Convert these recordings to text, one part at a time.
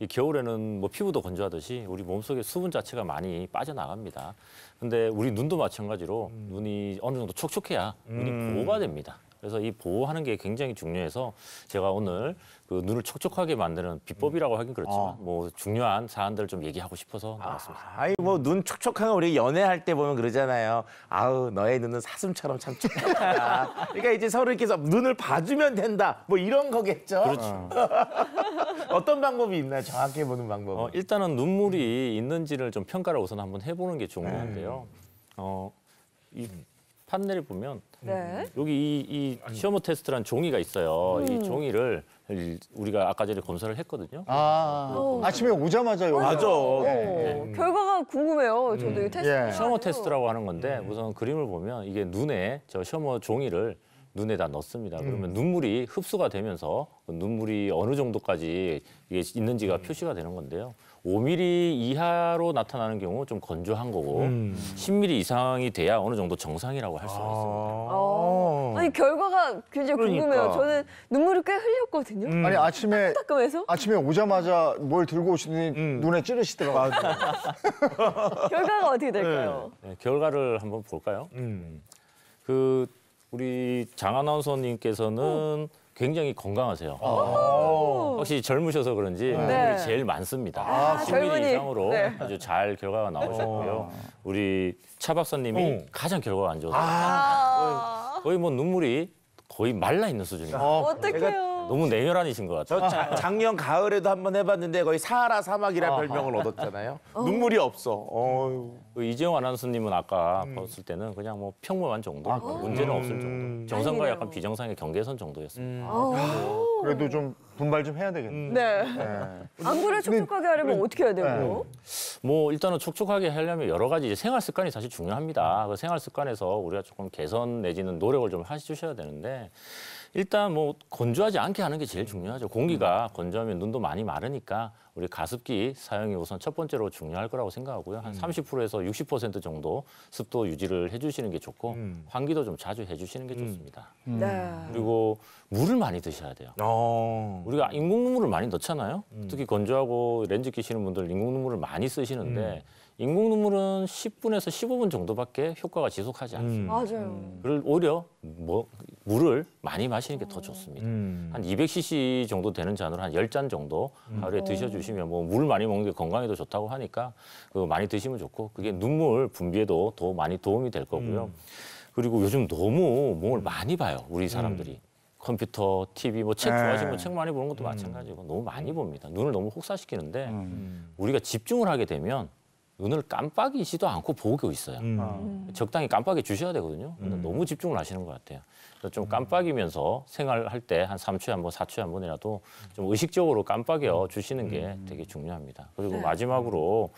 이 겨울에는 뭐 피부도 건조하듯이 우리 몸속에 수분 자체가 많이 빠져나갑니다. 근데 우리 눈도 마찬가지로 음. 눈이 어느 정도 촉촉해야 눈이 음. 보호가 됩니다. 그래서 이 보호하는 게 굉장히 중요해서 제가 오늘 그 눈을 촉촉하게 만드는 비법이라고 하긴 그렇지만 어. 뭐 중요한 사안들을 좀 얘기하고 싶어서 나왔습니다. 아, 아니 뭐 눈 촉촉한 거 우리 연애할 때 보면 그러잖아요. 아우 너의 눈은 사슴처럼 참 촉촉하다. 그러니까 이제 서로 이렇게 눈을 봐주면 된다. 뭐 이런 거겠죠. 그렇죠. 어떤 방법이 있나요? 정확히 보는 방법. 어, 일단은 눈물이 있는지를 좀 평가를 우선 한번 해보는 게 중요한데요. 네. 어, 이 판넬을 보면 네. 음. 여기 이, 이 시어머 테스트란 종이가 있어요. 이 음. 종이를 우리가 아까 전에 검사를 했거든요. 아, 어. 아침에 오자마자 여기. 맞아. 어. 어. 네. 음. 결과가 궁금해요. 저도 이 테스트. 예. 시어머 테스트라고 하는 건데 우선 그림을 보면 이게 눈에 저 시어머 종이를 눈에다 넣습니다. 그러면 눈물이 흡수가 되면서 눈물이 어느 정도까지 이게 있는지가 표시가 되는 건데요. 5mm 이하로 나타나는 경우 좀 건조한 거고 음. 10mm 이상이 돼야 어느 정도 정상이라고 할 수가 있습니다. 아 아니 결과가 굉장히 그러니까. 궁금해요. 저는 눈물을꽤 흘렸거든요. 음. 아니 아침에 따끔해서 아침에 오자마자 뭘 들고 오시더니 음. 눈에 찌르시더라고요. 결과가 어떻게 될까요? 네. 네, 결과를 한번 볼까요? 음. 그 우리 장 아나운서님께서는 굉장히 건강하세요. 아 확시 젊으셔서 그런지 네. 네. 제일 많습니다. 아, 1 0 m 이상으로 네. 아주 잘 결과가 나오셨고요. 어. 우리 차 박사님이 어. 가장 결과가 안 좋아서 아. 거의, 거의 뭐 눈물이 거의 말라 있는 수준입니다. 어, 어떡해요. 너무 냉혈한이신 것 같아요. 자, 작년 가을에도 한번 해봤는데 거의 사하라 사막이라 별명을 얻었잖아요. 어. 눈물이 없어. 어휴. 그 이재용 아나운서님은 아까 봤을 때는 그냥 뭐 평범한 정도, 아, 뭐 문제는 없을 정도. 음. 정상과 약간 비정상의 경계선 정도였습니다. 음. 아. 음. 그래도 좀 분발 좀 해야 되겠네. 네. 네. 안구를 촉촉하게 하려면 그, 어떻게 해야 되고? 네. 뭐 일단은 촉촉하게 하려면 여러 가지 이제 생활 습관이 사실 중요합니다. 그 생활 습관에서 우리가 조금 개선 내지는 노력을 좀해셔야 되는데 일단 뭐 건조하지 않게 하는 게 제일 중요하죠. 공기가 건조하면 눈도 많이 마르니까 우리 가습기 사용이 우선 첫 번째로 중요할 거라고 생각하고요. 한 30%에서 음. 60% 정도 습도 유지를 해주시는 게 좋고 음. 환기도 좀 자주 해주시는 게 음. 좋습니다. 음. 네. 그리고 물을 많이 드셔야 돼요. 어. 우리가 인공눈물을 많이 넣잖아요. 음. 특히 건조하고 렌즈 끼시는 분들 인공눈물을 많이 쓰시는데 음. 인공눈물은 10분에서 15분 정도밖에 효과가 지속하지 않습니다. 맞아요. 그걸 오히려 뭐 물을 많이 마시는 게 더 좋습니다. 음. 한 200cc 정도 되는 잔으로 한 10잔 정도 음. 하루에 음. 드셔주시면 뭐 물 많이 먹는 게 건강에도 좋다고 하니까 그 많이 드시면 좋고 그게 눈물 분비에도 더 많이 도움이 될 거고요. 음. 그리고 요즘 너무 몸을 음. 많이 봐요. 우리 음. 사람들이. 컴퓨터, TV, 뭐책 네. 좋아하시면 책 많이 보는 것도 마찬가지고 너무 많이 봅니다. 눈을 너무 혹사시키는데 우리가 집중을 하게 되면 눈을 깜빡이지도 않고 보고 있어요. 아. 적당히 깜빡이 주셔야 되거든요. 근데 너무 집중을 하시는 것 같아요. 좀 깜빡이면서 생활할 때 한3초에한 번, 사초에 한 번이라도 좀 의식적으로 깜빡여 주시는 게 음. 되게 중요합니다. 그리고 네. 마지막으로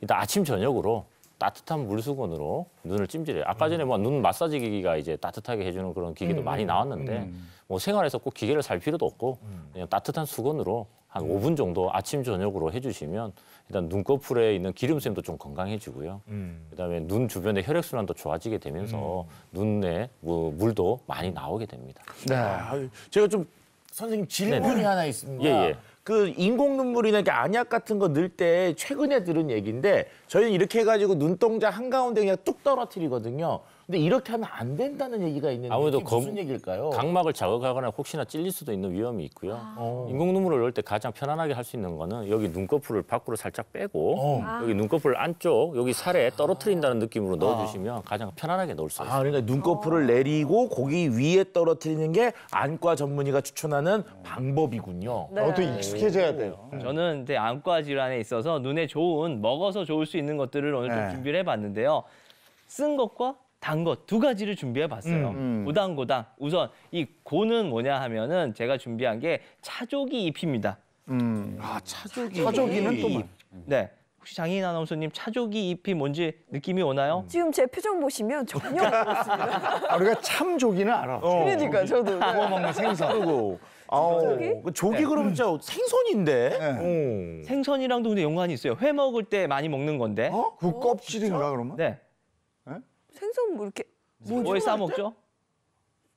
일단 아침, 저녁으로 따뜻한 물수건으로 눈을 찜질해요. 아까 전에 뭐 눈 마사지 기기가 이제 따뜻하게 해주는 그런 기기도 음. 많이 나왔는데 음. 뭐 생활에서 꼭 기계를 살 필요도 없고 그냥 따뜻한 수건으로 한 5분 정도 아침 저녁으로 해주시면 일단 눈꺼풀에 있는 기름샘도 좀 건강해지고요. 음. 그다음에 눈 주변의 혈액 순환도 좋아지게 되면서 음. 눈에 뭐 물도 많이 나오게 됩니다. 네, 아, 제가 좀 선생님 질문이 네네. 하나 있습니다. 예, 예. 그 인공 눈물이나 이렇게 안약 같은 거 넣을 때 최근에 들은 얘기인데 저희는 이렇게 해가지고 눈동자 한 가운데 그냥 뚝 떨어뜨리거든요. 근데 이렇게 하면 안 된다는 얘기가 있는데 아무래도 검, 무슨 얘기일까요? 각막을 자극하거나 혹시나 찔릴 수도 있는 위험이 있고요. 아. 어. 인공 눈물을 넣을 때 가장 편안하게 할 수 있는 거는 여기 눈꺼풀을 밖으로 살짝 빼고 어. 여기 눈꺼풀 안쪽 여기 살에 떨어뜨린다는 느낌으로 아. 넣어주시면 가장 편안하게 넣을 수 아, 있어요. 아, 그러니까 눈꺼풀을 어. 내리고 고기 위에 떨어뜨리는 게 안과 전문의가 추천하는 방법이군요. 네. 저도 익숙해져야 돼요. 어. 저는 이제 안과 질환에 있어서 눈에 좋은 먹어서 좋을 수 있는 것들을 오늘 네. 좀 준비를 해봤는데요. 쓴 것과 단것두 가지를 준비해 봤어요. 음, 음. 우당고당. 우선 이 고는 뭐냐 하면은 제가 준비한 게 차조기 잎입니다. 음. 아 차조기. 차조기는 또 잎. 네. 혹시 장인 아나운서님 차조기 잎이 뭔지 느낌이 오나요? 음. 지금 제 표정 보시면 전혀 모르겠습니다. 아, 우리가 참조기는 알아. 어. 그러니까 저도. 구워 네. 먹는 네. 생선. 그리고 아, 어. 어. 뭐 조기? 그 네. 조기 그러면 진짜 생선인데. 네. 생선이랑도 근데 연관이 있어요. 회 먹을 때 많이 먹는 건데. 어? 그 껍질인가 그러면? 네. 생선 뭐 이렇게 뭘 뭐 싸먹죠?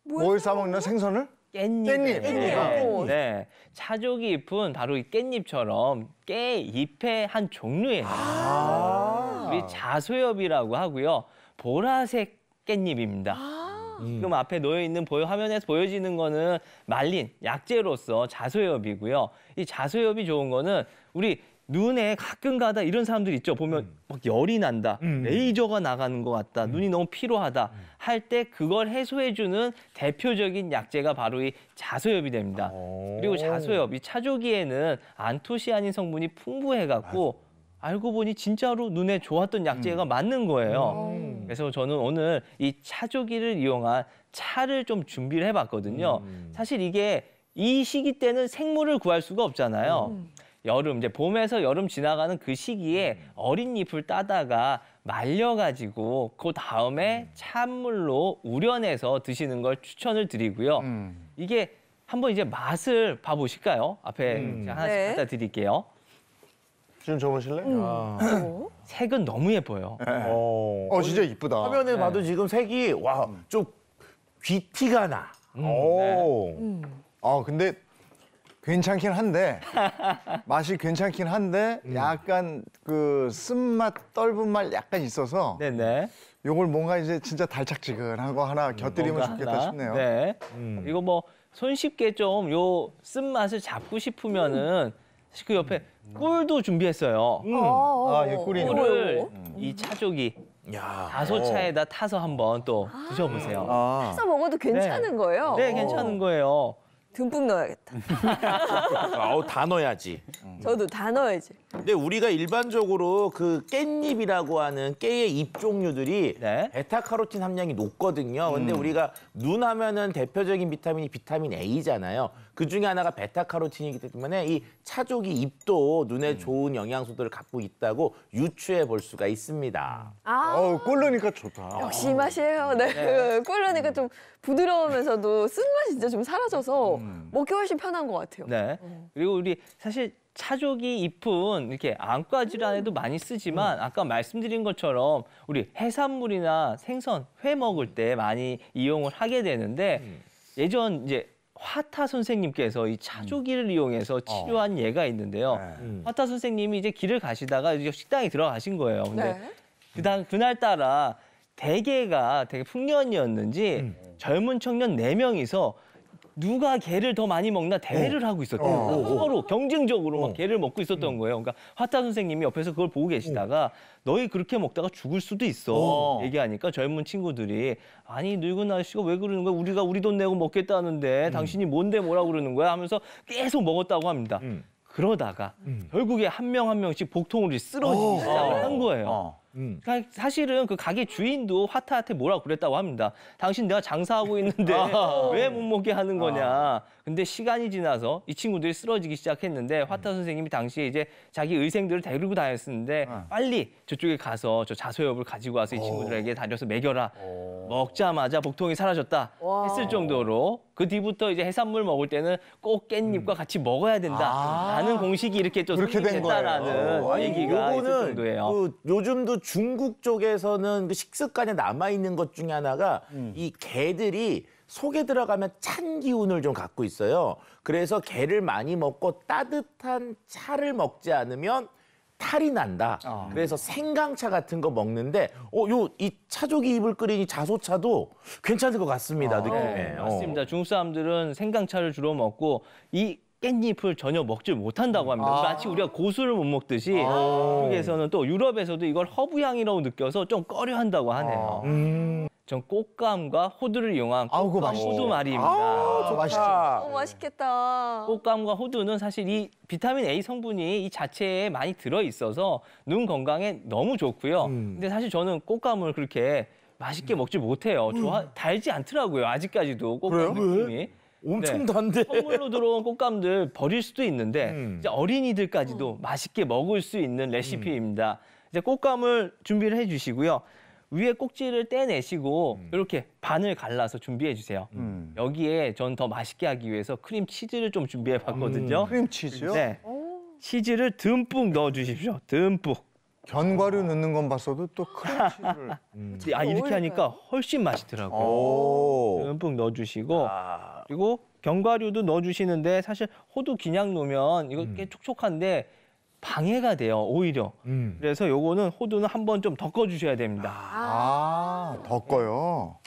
뭐 뭘 싸먹나 생선을? 깻잎. 깻잎. 네. 아, 깻잎. 네. 차족이잎은 바로 이 깻잎처럼 깨잎의 한 종류예요. 아. 우리 자소엽이라고 하고요. 보라색 깻잎입니다. 아 지금 앞에 놓여 있는 보여 화면에서 보여지는 거는 말린 약재로서 자소엽이고요. 이 자소엽이 좋은 거는 우리 눈에 가끔가다 이런 사람들 있죠. 보면 음. 막 열이 난다, 음. 레이저가 나가는 것 같다, 음. 눈이 너무 피로하다 음. 할때 그걸 해소해주는 대표적인 약재가 바로 이 자소엽이 됩니다. 오. 아. 그리고 자소엽, 이 차조기에는 안토시아닌 성분이 풍부해갖고 알고 보니 진짜로 눈에 좋았던 약재가 음. 맞는 거예요. 오. 음. 그래서 저는 오늘 이 차조기를 이용한 차를 좀 준비를 해봤거든요. 사실 이게 이 시기 때는 생물을 구할 수가 없잖아요. 여름 이제 봄에서 여름 지나가는 그 시기에 음. 어린 잎을 따다가 말려가지고 그 다음에 음. 찬물로 우려내서 드시는 걸 추천을 드리고요. 음. 이게 한번 이제 맛을 봐보실까요? 앞에 음. 네. 하나씩 네. 갖다 드릴게요. 지금 접으실래? 음. 아. 색은 너무 예뻐요. 어, 어, 진짜 이쁘다. 화면에 네. 봐도 지금 색이 와좀 음. 귀티가 나. 음, 오. 네. 아 근데 괜찮긴 한데 맛이 괜찮긴 한데 음. 약간 그 쓴맛 떫은 맛 약간 있어서 네네. 요걸 뭔가 이제 진짜 달짝지근하고 하나 음, 곁들이면 좋겠다 하나? 싶네요. 네. 음. 이거 뭐 손쉽게 좀 요 쓴맛을 잡고 싶으면은 사실 그 옆에 꿀도 준비했어요. 어, 아, 예, 꿀이. 꿀을 이 차조기 다소차에다 타서 한번 또 아. 드셔보세요. 아. 해서 먹어도 괜찮은 네. 거예요? 네, 괜찮은 어. 거예요. 듬뿍 넣어야겠다. 아우 다 넣어야지. 음. 저도 다 넣어야지. 근데 우리가 일반적으로 그 깻잎이라고 하는 깨의 잎 종류들이 네. 베타카로틴 함량이 높거든요. 근데 음. 우리가 눈 하면은 대표적인 비타민이 비타민 A잖아요. 그 중에 하나가 베타카로틴이기 때문에 이 차조기 잎도 눈에 음. 좋은 영양소들을 갖고 있다고 유추해 볼 수가 있습니다. 아, 꿀르니까 좋다. 역시 이 맛이에요. 음. 네. 네. 꿀르니까 좀 부드러우면서도 쓴맛이 진짜 좀 사라져서 음. 먹기 훨씬 편한 것 같아요. 네. 어. 그리고 우리 사실 차조기 잎은 이렇게 안과 질환에도 많이 쓰지만 아까 말씀드린 것처럼 우리 해산물이나 생선, 회 먹을 때 많이 이용을 하게 되는데 예전 이제 화타 선생님께서 이 차조기를 음. 이용해서 어. 치료한 어. 예가 있는데요. 네. 음. 화타 선생님이 이제 길을 가시다가 이제 식당에 들어가신 거예요. 근데 네. 그당 그날 따라 대게가 되게 풍년이었는지 음. 젊은 청년 4명이서 누가 개를 더 많이 먹나 대회를 어. 하고 있었대요 어. 어. 서로 경쟁적으로 막 개를 먹고 있었던 음. 거예요. 그러니까 화타 선생님이 옆에서 그걸 보고 계시다가 음. 너희 그렇게 먹다가 죽을 수도 있어 얘기하니까 젊은 친구들이 아니 늙은 아저씨가 왜 그러는 거야? 우리가 우리 돈 내고 먹겠다는데 음. 당신이 뭔데 뭐라 그러는 거야? 하면서 계속 먹었다고 합니다. 그러다가 결국에 한 명한 한 명씩 복통으로 쓰러지기 시작을 한 거예요. 음. 사실은 그 가게 주인도 화타한테 뭐라 고 그랬다고 합니다. 당신 내가 장사하고 있는데 아. 왜못 먹게 하는 거냐. 아. 근데 시간이 지나서 이 친구들이 쓰러지기 시작했는데 음. 화타 음. 선생님이 당시에 이제 자기 의생들을 데리고 다녔었는데 아. 빨리 저쪽에 가서 저 자소엽을 가지고 와서 이 친구들에게 다려서 먹여라. 오. 먹자마자 복통이 사라졌다 와. 했을 정도로 그 뒤부터 이제 해산물 먹을 때는 꼭 깻잎과 음. 같이 먹어야 된다라는 아. 공식이 이렇게 좀 그렇게 된다라는 어, 얘기가 있을 정도예요. 그 요즘도 중국 쪽에서는 그 식습관에 남아 있는 것 중에 하나가 음. 이 개들이 속에 들어가면 찬 기운을 좀 갖고 있어요. 그래서 개를 많이 먹고 따뜻한 차를 먹지 않으면 탈이 난다. 어. 그래서 생강차 같은 거 먹는데 어요 이 차조기 입을 끓인 이 자소차도 괜찮을 것 같습니다. 아, 느낌 네, 어. 맞습니다. 중국 사람들은 생강차를 주로 먹고 이 깻잎을 전혀 먹지 못한다고 합니다. 그러니까 아. 마치 우리가 고수를 못 먹듯이 아. 한국에서는 또 유럽에서도 이걸 허브향이라고 느껴서 좀 꺼려한다고 하네요. 아. 음. 전 꽃감과 호두를 이용한 꽃감 맛있호두말입니다 맛있죠. 어, 맛있겠다. 꽃감과 호두는 사실 이 비타민 A 성분이 이 자체에 많이 들어 있어서 눈 건강에 너무 좋고요. 음. 근데 사실 저는 꽃감을 그렇게 맛있게 음. 먹지 못해요. 좋아 음. 달지 않더라고요. 아직까지도 꽃감 그래요? 느낌이. 왜? 엄청 네. 단데. 선물로 들어온 꽃감들 버릴 수도 있는데 음. 이제 어린이들까지도 음. 맛있게 먹을 수 있는 레시피입니다. 음. 이제 꽃감을 준비를 해주시고요. 위에 꼭지를 떼내시고 음. 이렇게 반을 갈라서 준비해 주세요. 음. 여기에 전 더 맛있게 하기 위해서 크림 치즈를 좀 준비해 봤거든요. 음. 크림 치즈요? 네. 오. 치즈를 듬뿍 넣어 주십시오. 듬뿍. 견과류 넣는 건 봤어도 또크림치를 음. 아 이렇게 하니까 훨씬 맛있더라고요. 오. 듬뿍 넣어주시고 아. 그리고 견과류도 넣어주시는데 사실 호두 그냥 놓으면 이거 음. 꽤 촉촉한데 방해가 돼요 오히려. 음. 그래서 요거는 호두는 한번 좀 덮어주셔야 됩니다. 아, 아 덮어요.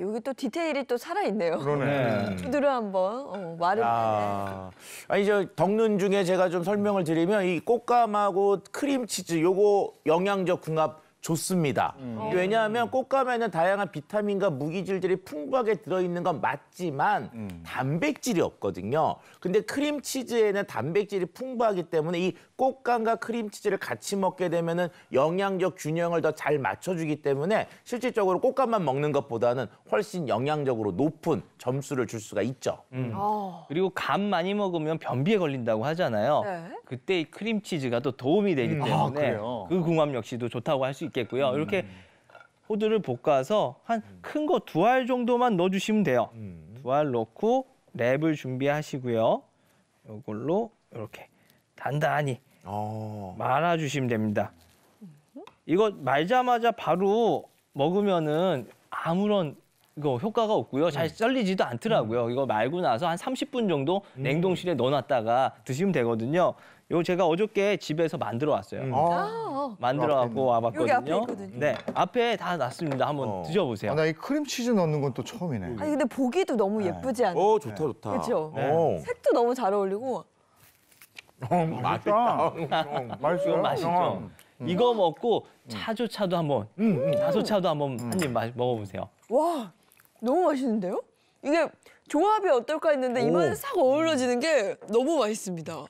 여기 또 디테일이 또 살아있네요. 그러네. 네. 두드려 한번 어, 마을 아. 아니 저 덕는 중에 제가 좀 설명을 드리면 이 꽃감하고 크림치즈 요거 영양적 궁합 좋습니다. 음. 어. 왜냐하면 꽃가마에는 다양한 비타민과 무기질들이 풍부하게 들어있는 건 맞지만 음. 단백질이 없거든요. 근데 크림치즈에는 단백질이 풍부하기 때문에 이 꽃감과 크림치즈를 같이 먹게 되면 은 영양적 균형을 더 잘 맞춰주기 때문에 실질적으로 꽃감만 먹는 것보다는 훨씬 영양적으로 높은 점수를 줄 수가 있죠. 음. 어. 그리고 감 많이 먹으면 변비에 걸린다고 하잖아요. 네. 그때 이 크림치즈가 또 도움이 되기 음. 때문에 아, 그 궁합 역시도 좋다고 할 수 있겠죠. 있겠고요. 음. 이렇게 음. 호두를 볶아서 한 큰 거 두알 음. 정도만 넣어주시면 돼요. 두 알 넣고 랩을 준비하시고요. 이걸로 이렇게 단단히 어. 말아주시면 됩니다. 이거 말자마자 바로 먹으면은 아무런 이거 효과가 없고요. 잘 썰리지도 않더라고요. 이거 말고 나서 한 30분 정도 냉동실에 넣어놨다가 드시면 되거든요. 이거 제가 어저께 집에서 만들어 왔어요. 음. 아, 아. 만들어 아, 갖고 와봤거든요. 여기 앞에 네, 앞에 다 놨습니다. 한번 어. 드셔보세요. 아, 나이 크림치즈 넣는 건 또 처음이네. 아니 근데 보기도 너무 네. 예쁘지 않아요? 어 좋다 네. 좋다. 그렇 네. 네. 색도 너무 잘 어울리고. 어, 음, 맛있다. 맛있어요. 맛있죠. 음. 이거 먹고 차조차도 한번, 음, 다소차도 음, 음. 한번 한 입 먹어보세요. 와, 너무 맛있는데요? 이게 조합이 어떨까 했는데 입안에 싹 어우러지는 게 너무 맛있습니다.